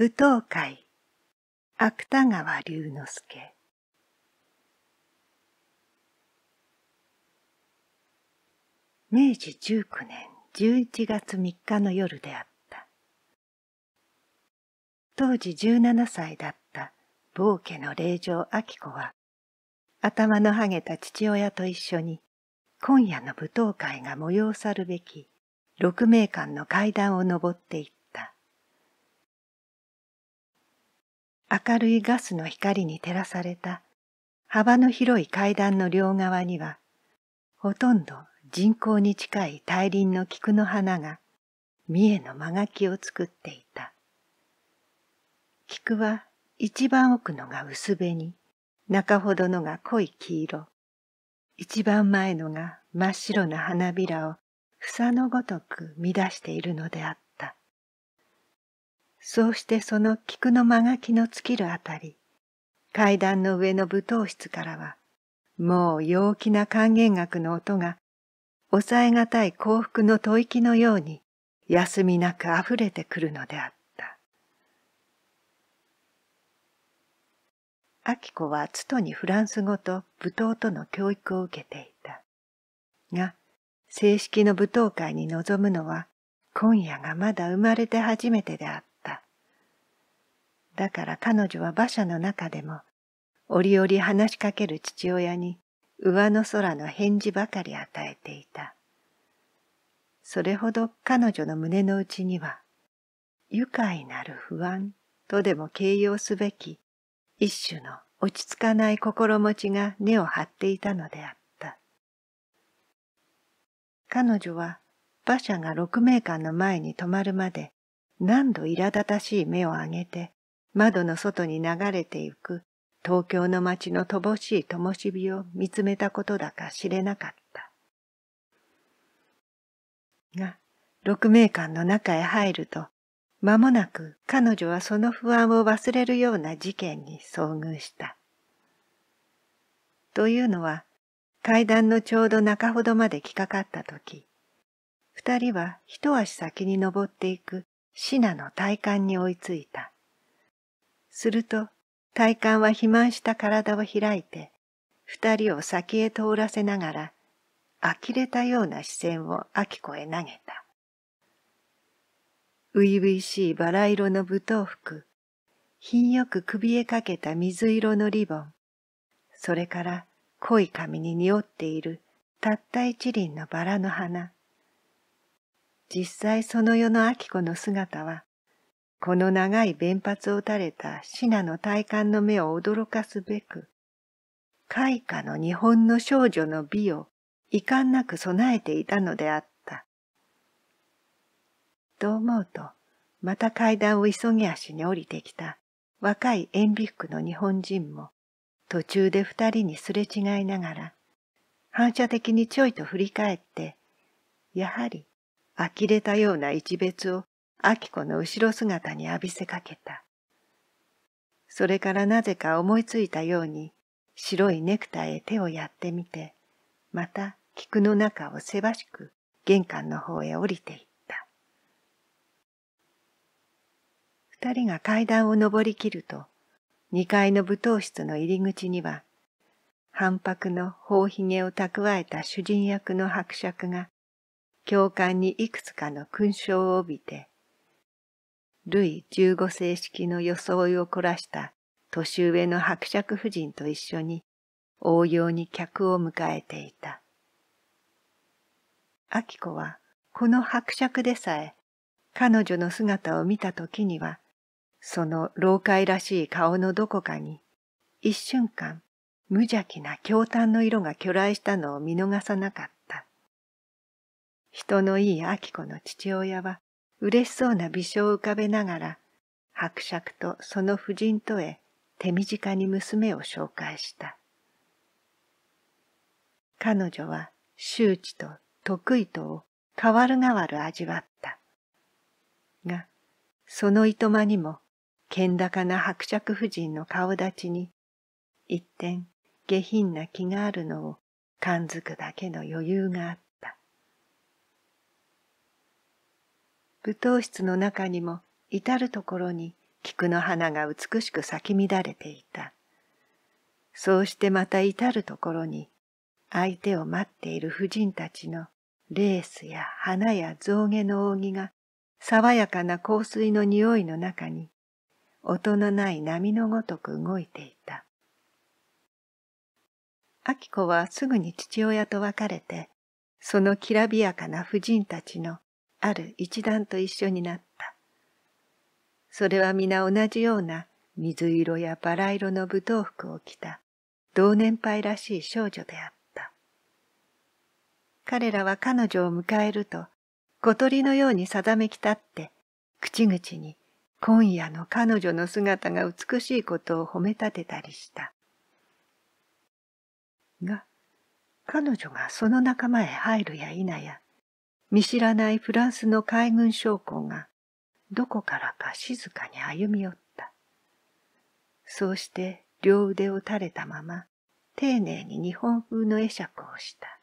舞踏会芥川龍之介明治19年11月3日の夜であった当時17歳だった坊家の霊嬢明子は頭のはげた父親と一緒に今夜の舞踏会が催さるべき六名館の階段を上っていっ明るいガスの光に照らされた幅の広い階段の両側には、ほとんど人工に近い大輪の菊の花が、三重の間垣を作っていた。菊は一番奥のが薄紅、中ほどのが濃い黄色、一番前のが真っ白な花びらを房のごとく乱しているのであったそうしてその菊の間垣きの尽きるあたり、階段の上の舞踏室からは、もう陽気な管弦楽の音が、抑えがたい幸福の吐息のように、休みなく溢れてくるのであった。明子はつとにフランス語と舞踏との教育を受けていた。が、正式の舞踏会に臨むのは、今夜がまだ生まれて初めてであった。だから彼女は馬車の中でも、折々話しかける父親に上の空の返事ばかり与えていた。それほど彼女の胸の内には、愉快なる不安とでも形容すべき一種の落ち着かない心持ちが根を張っていたのであった。彼女は馬車が六名館の前に止まるまで何度苛立たしい目を上げて窓の外に流れてゆく東京の街の乏しい灯火を見つめたことだか知れなかった。が、鹿鳴館の中へ入ると、間もなく彼女はその不安を忘れるような事件に遭遇した。というのは、階段のちょうど中ほどまで来かかった時、二人は一足先に登っていくシナの体幹に追いついた。すると体幹は肥満した体を開いて二人を先へ通らせながら呆れたような視線を秋子へ投げた。初々しいバラ色の舞踏服、品よく首へかけた水色のリボン、それから濃い髪に匂っているたった一輪のバラの花。実際その世の秋子の姿はこの長い弁髪を垂れたシナの体幹の目を驚かすべく、開花の日本の少女の美を遺憾なく備えていたのであった。と思うと、また階段を急ぎ足に降りてきた若い塩ビ服の日本人も、途中で二人にすれ違いながら、反射的にちょいと振り返って、やはり呆れたような一別を明子の後ろ姿に浴びせかけた。それからなぜか思いついたように白いネクタイへ手をやってみて、また菊の中をせばしく玄関の方へ降りていった。二人が階段を上りきると、二階の舞踏室の入り口には、反白の頬髭を蓄えた主人役の伯爵が、教官にいくつかの勲章を帯びて、ルイ15世式の装いを凝らした年上の伯爵夫人と一緒に応用に客を迎えていた。アキコはこの伯爵でさえ彼女の姿を見た時にはその老快らしい顔のどこかに一瞬間無邪気な驚嘆の色が去来したのを見逃さなかった。人のいいアキコの父親は嬉しそうな微笑を浮かべながら、伯爵とその夫人とへ手短に娘を紹介した。彼女は周知と得意とを変わる変わる味わった。が、そのいとまにも、健高な伯爵夫人の顔立ちに、一点下品な気があるのを感づくだけの余裕があった。舞踏室の中にも至るところに菊の花が美しく咲き乱れていた。そうしてまた至るところに相手を待っている婦人たちのレースや花や象牙の扇が爽やかな香水の匂いの中に音のない波のごとく動いていた。秋子はすぐに父親と別れて、そのきらびやかな婦人たちのある一段と一緒になった。それは皆同じような水色やバラ色の舞踏服を着た同年配らしい少女であった。彼らは彼女を迎えると小鳥のように定めきたって口々に今夜の彼女の姿が美しいことを褒め立てたりした。が、彼女がその仲間へ入るや否や、見知らないフランスの海軍将校がどこからか静かに歩み寄った。そうして両腕を垂れたまま丁寧に日本風の会釈をした。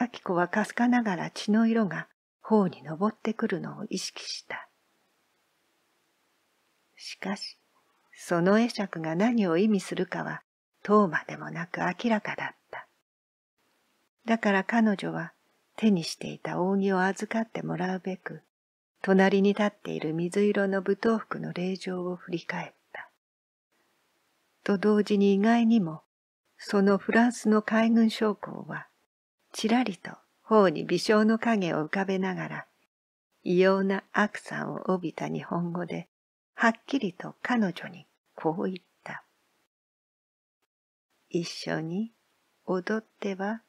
明子はかすかながら血の色が頬に昇ってくるのを意識した。しかし、その会釈が何を意味するかは、とうまでもなく明らかだった。だから彼女は、手にしていた扇を預かってもらうべく、隣に立っている水色の舞踏服の霊場を振り返った。と同時に意外にも、そのフランスの海軍将校は、ちらりと頬に微笑の影を浮かべながら、異様な悪さを帯びた日本語で、はっきりと彼女にこう言った。一緒に踊っては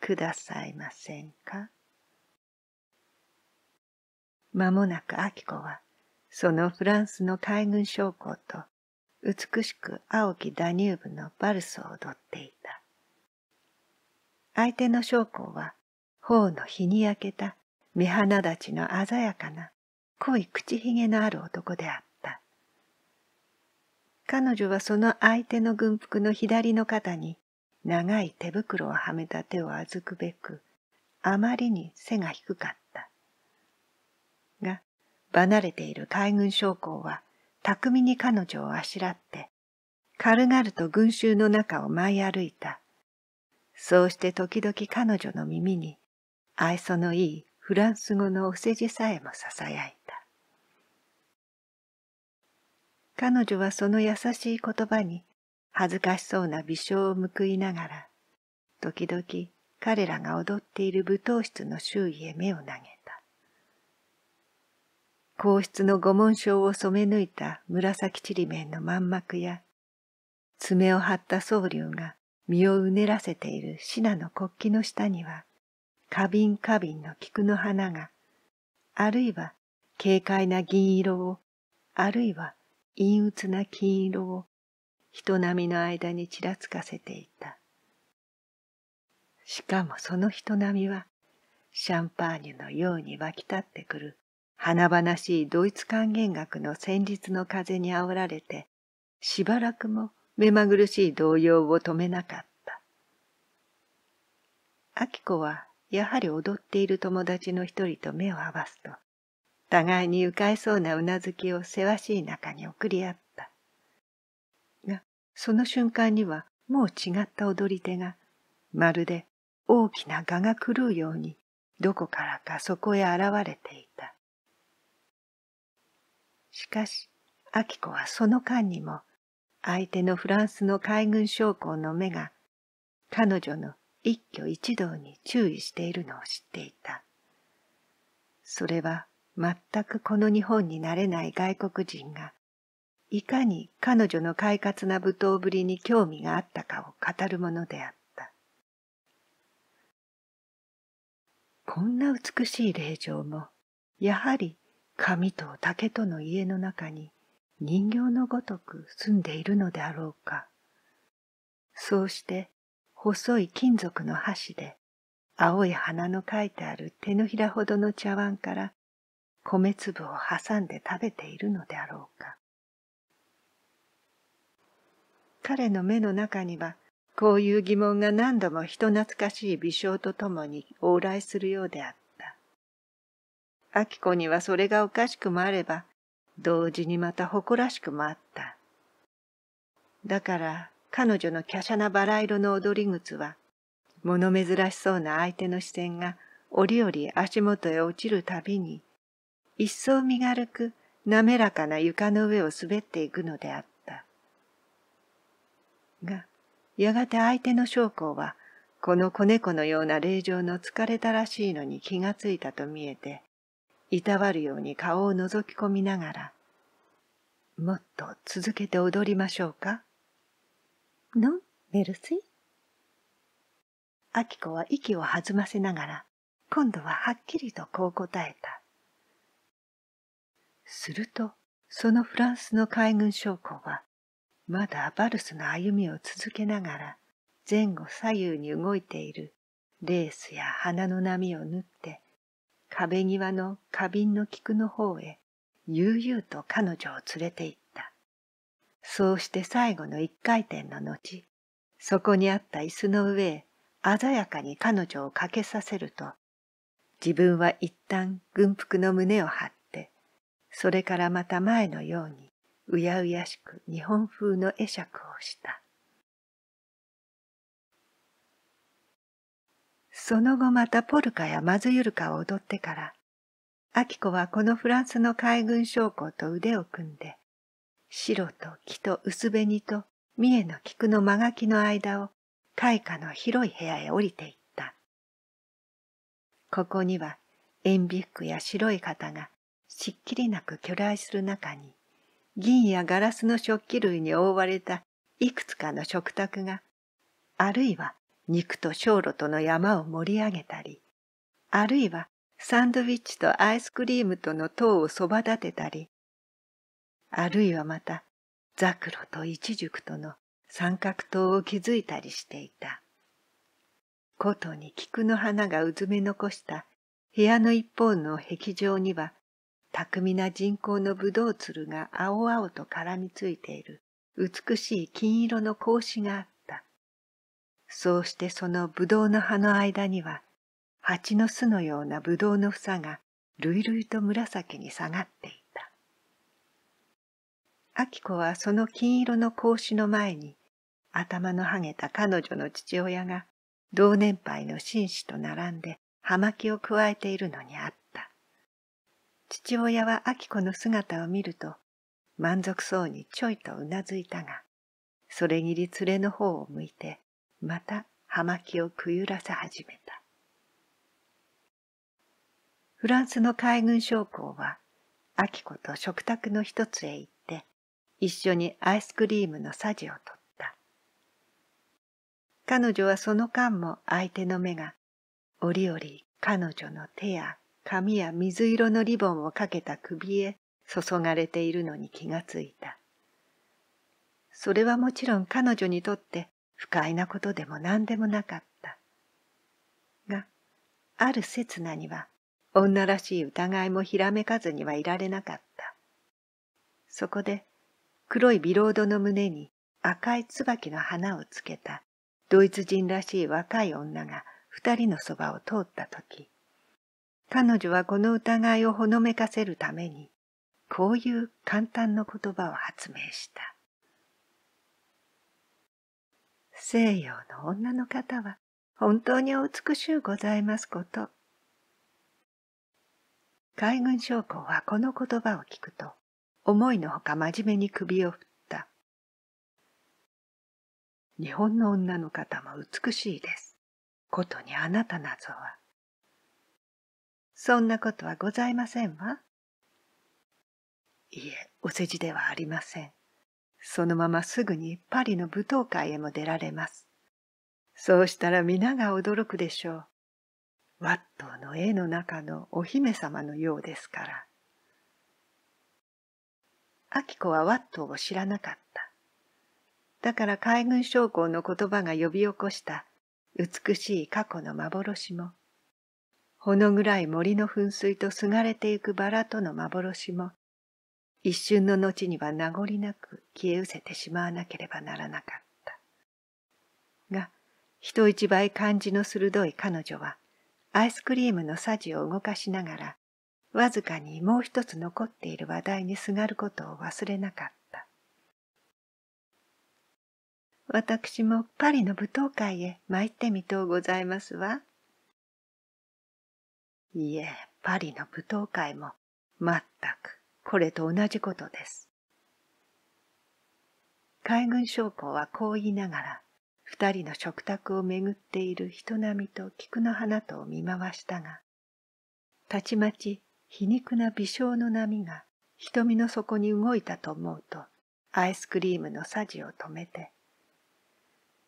くださいませんかまもなく秋子は、そのフランスの海軍将校と、美しく青きダニューブのバルスを踊っていた。相手の将校は、頬の日に焼けた、目鼻立ちの鮮やかな、濃い口ひげのある男であった。彼女はその相手の軍服の左の肩に、長い手袋をはめた手をあずくべくあまりに背が低かったが離れている海軍将校は巧みに彼女をあしらって軽々と群衆の中を舞い歩いたそうして時々彼女の耳に愛想のいいフランス語のお世辞さえもささやいた彼女はその優しい言葉に恥ずかしそうな微笑を報いながら、時々彼らが踊っている舞踏室の周囲へ目を投げた。皇室の御紋章を染め抜いた紫ちりめんの万幕や、爪を張った僧侶が身をうねらせているシナの国旗の下には、花瓶花瓶の菊の花が、あるいは軽快な銀色を、あるいは陰鬱な金色を人並みの間にちらつかせていたしかもその人並みはシャンパーニュのように湧き立ってくる華々しいドイツ管弦楽の旋律の風にあおられてしばらくも目まぐるしい動揺を止めなかったキ子はやはり踊っている友達の一人と目を合わすと互いに愉快そうなうなずきをせわしい中に送り合ったその瞬間にはもう違った踊り手が、まるで大きな蛾が狂うように、どこからかそこへ現れていた。しかし、アキコはその間にも、相手のフランスの海軍将校の目が、彼女の一挙一動に注意しているのを知っていた。それは全くこの日本になれない外国人がいかに彼女の快活な舞踏ぶりに興味があったかを語るものであった。こんな美しい霊場も、やはり紙と竹との家の中に人形のごとく住んでいるのであろうか。そうして細い金属の箸で青い花の書いてある手のひらほどの茶碗から米粒を挟んで食べているのであろうか。彼の目の中には、こういう疑問が何度も人懐かしい微笑とともに往来するようであった。明子にはそれがおかしくもあれば、同時にまた誇らしくもあった。だから彼女の華奢なバラ色の踊り靴は、物珍しそうな相手の視線が折々足元へ落ちるたびに、一層身軽く滑らかな床の上を滑っていくのであったが、やがて相手の将校は、この子猫のような霊場の疲れたらしいのに気がついたと見えて、いたわるように顔を覗き込みながら、もっと続けて踊りましょうか。の、メルシー。アキコは息を弾ませながら、今度ははっきりとこう答えた。すると、そのフランスの海軍将校は、まだバルスの歩みを続けながら前後左右に動いているレースや花の波を縫って壁際の花瓶の菊の方へ悠々と彼女を連れて行ったそうして最後の一回転の後そこにあった椅子の上へ鮮やかに彼女をかけさせると自分は一旦軍服の胸を張ってそれからまた前のようにうやうやしく日本風の会釈をしたその後またポルカやマズユルカを踊ってからアキコはこのフランスの海軍将校と腕を組んで白と木と薄紅と三重の菊の間垣の間を開花の広い部屋へ降りていったここにはエンビックや白い方がしっきりなく巨来する中に銀やガラスの食器類に覆われたいくつかの食卓があるいは肉と小炉との山を盛り上げたりあるいはサンドウィッチとアイスクリームとの塔をそば立てたりあるいはまたザクロとイチジュクとの三角塔を築いたりしていた琴に菊の花がうずめ残した部屋の一方の壁上には巧みな人工のブドウツルが青々と絡みついている美しい金色の格子があった。そうしてそのブドウの葉の間には、蜂の巣のようなブドウの房がるいるいと紫に下がっていた。あきこはその金色の格子の前に、頭のはげた彼女の父親が同年配の紳士と並んで葉巻をくわえているのにあった。父親は秋子の姿を見ると満足そうにちょいとうなずいたがそれぎり連れの方を向いてまた葉巻をくゆらせ始めたフランスの海軍将校は秋子と食卓の一つへ行って一緒にアイスクリームのさじを取った彼女はその間も相手の目が折々彼女の手や髪や水色のリボンをかけた首へ注がれているのに気がついた。それはもちろん彼女にとって不快なことでも何でもなかった。が、ある刹那には女らしい疑いもひらめかずにはいられなかった。そこで黒いビロードの胸に赤い椿の花をつけたドイツ人らしい若い女が二人のそばを通った時彼女はこの疑いをほのめかせるために、こういう簡単な言葉を発明した。西洋の女の方は本当にお美しゅうございますこと。海軍将校はこの言葉を聞くと、思いのほか真面目に首を振った。日本の女の方も美しいです。ことにあなたなぞはそんなことはございませんわ。いえ、お世辞ではありません。そのまますぐにパリの舞踏会へも出られます。そうしたら皆が驚くでしょう。ワットーの絵の中のお姫様のようですから。アキコはワットーを知らなかった。だから海軍将校の言葉が呼び起こした美しい過去の幻もほの暗い森の噴水とすがれていくバラとの幻も、一瞬の後には名残なく消え失せてしまわなければならなかった。が、人一倍感じの鋭い彼女は、アイスクリームのさじを動かしながら、わずかにもう一つ残っている話題にすがることを忘れなかった。私もパリの舞踏会へ参ってみとうございますわ。いえ、パリの舞踏会も全くこれと同じことです。海軍将校はこう言いながら、二人の食卓を巡っている人並みと菊の花とを見回したが、たちまち皮肉な微笑の波が瞳の底に動いたと思うと、アイスクリームのさじを止めて、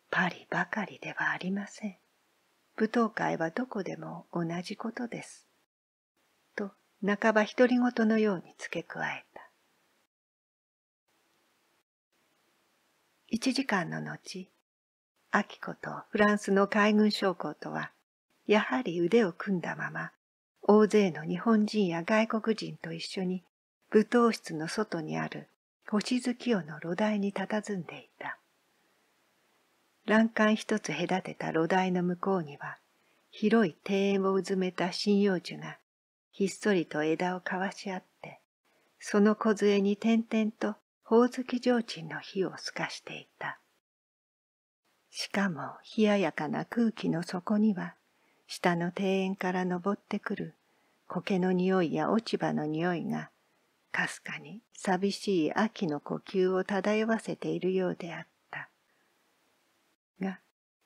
パリばかりではありません。舞踏会はどこでも同じことです。と半ば独り言のように付け加えた。一時間の後、秋子とフランスの海軍将校とは、やはり腕を組んだまま、大勢の日本人や外国人と一緒に舞踏室の外にある星月夜の露台に佇んでいた。欄干一つ隔てた炉台の向こうには、広い庭園をうずめた針葉樹が、ひっそりと枝を交わし合って、その梢に点々とほおずき提灯の火を透かしていた。しかも冷ややかな空気の底には、下の庭園から登ってくる苔の匂いや落ち葉の匂いが、かすかに寂しい秋の呼吸を漂わせているようであったが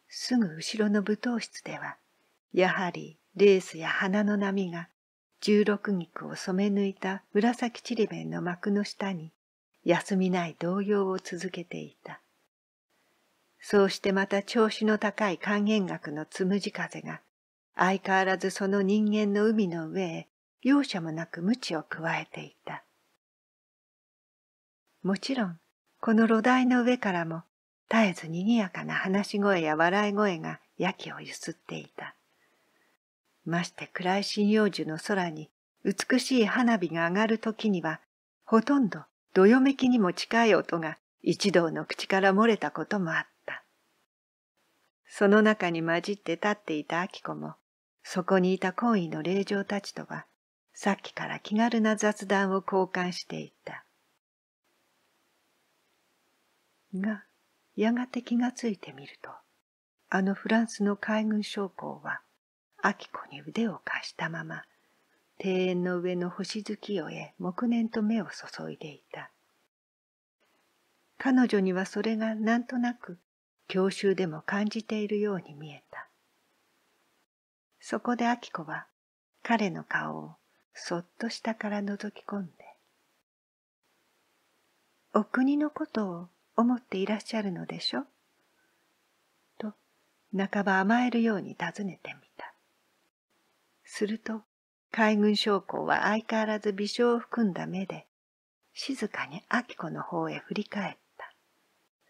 すぐ後ろの舞踏室ではやはりレースや花の波が十六菊を染め抜いた紫ちりめんの幕の下に休みない動揺を続けていたそうしてまた調子の高い還元学のつむじ風が相変わらずその人間の海の上へ容赦もなく鞭を加えていたもちろんこの炉台の上からも絶えず賑やかな話し声や笑い声がやきをゆすっていた。まして暗い針葉樹の空に美しい花火が上がる時には、ほとんどどよめきにも近い音が一同の口から漏れたこともあった。その中に混じって立っていた秋子も、そこにいた懇意の霊嬢たちとは、さっきから気軽な雑談を交換していた。が、やがて気がついてみるとあのフランスの海軍将校はキ子に腕を貸したまま庭園の上の星月夜へ黙念と目を注いでいた彼女にはそれがなんとなく郷習でも感じているように見えたそこでキ子は彼の顔をそっと下から覗き込んで「お国のことを思っていらっしゃるのでしょと半ば甘えるように尋ねてみたすると海軍将校は相変わらず微笑を含んだ目で静かに明子の方へ振り返った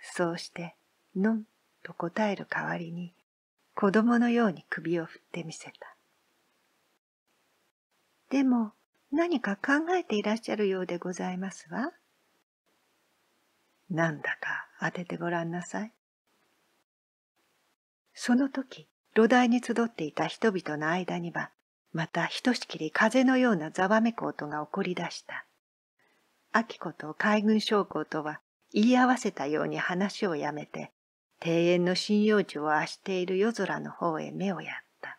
そうして「のん」と答える代わりに子供のように首を振ってみせたでも何か考えていらっしゃるようでございますわ。なんだか当ててごらんなさい。その時、炉台に集っていた人々の間には、またひとしきり風のようなざわめく音が起こり出した。秋子と海軍将校とは言い合わせたように話をやめて、庭園の針葉樹をあしている夜空の方へ目をやった。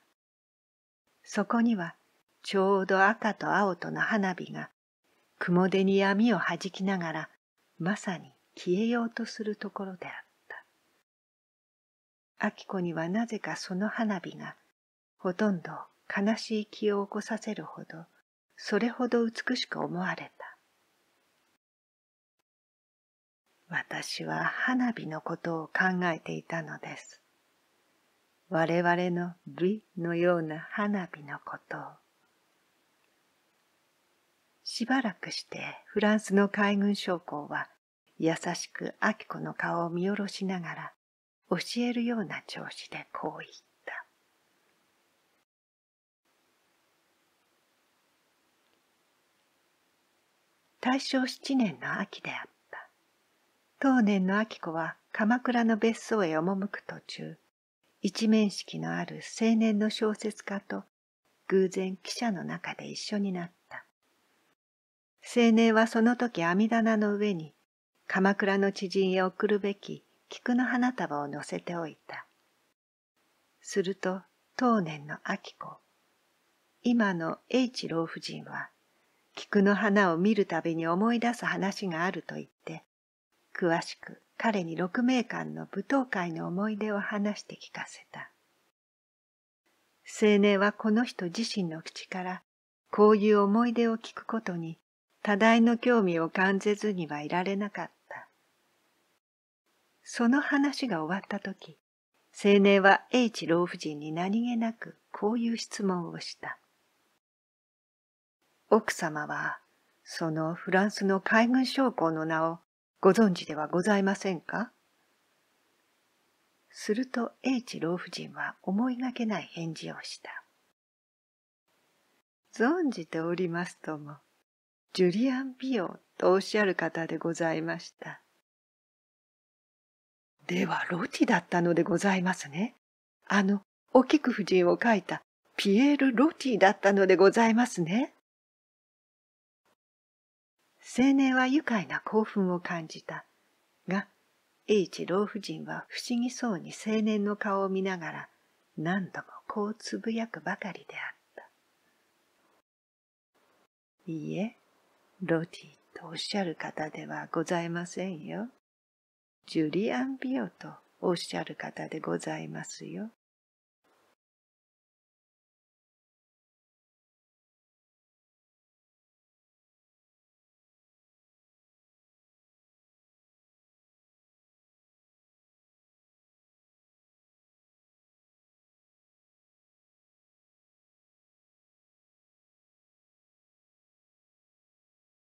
そこには、ちょうど赤と青との花火が、雲手に闇を弾きながら、まさに消えようとするところであった明子にはなぜかその花火がほとんど悲しい気を起こさせるほどそれほど美しく思われた私は花火のことを考えていたのです我々の美のような花火のことをしばらくしてフランスの海軍将校は優しく明子の顔を見下ろしながら教えるような調子でこう言った。大正七年の秋であった。当年の明子は鎌倉の別荘へ赴く途中、一面識のある青年の小説家と偶然記者の中で一緒になった。青年はその時網棚の上に鎌倉の知人へ送るべき菊の花束を乗せておいた。すると当年の秋子、今の英一郎夫人は、菊の花を見るたびに思い出す話があると言って、詳しく彼に六名間の舞踏会の思い出を話して聞かせた。青年はこの人自身の口からこういう思い出を聞くことに多大の興味を感じずにはいられなかった。その話が終わった時、青年は H 老婦人に何気なくこういう質問をした。奥様は、そのフランスの海軍将校の名をご存知ではございませんかすると H 老婦人は思いがけない返事をした。存じておりますとも。ジュリアン・ビオとおっしゃる方でございました。ではロティだったのでございますね。あの、お菊夫人を書いたピエール・ロティだったのでございますね。青年は愉快な興奮を感じた。が、栄一老婦人は不思議そうに青年の顔を見ながら、何度もこうつぶやくばかりであった。いいえ、ロティとおっしゃる方ではございませんよ。ジュリアン・ビオとおっしゃる方でございますよ。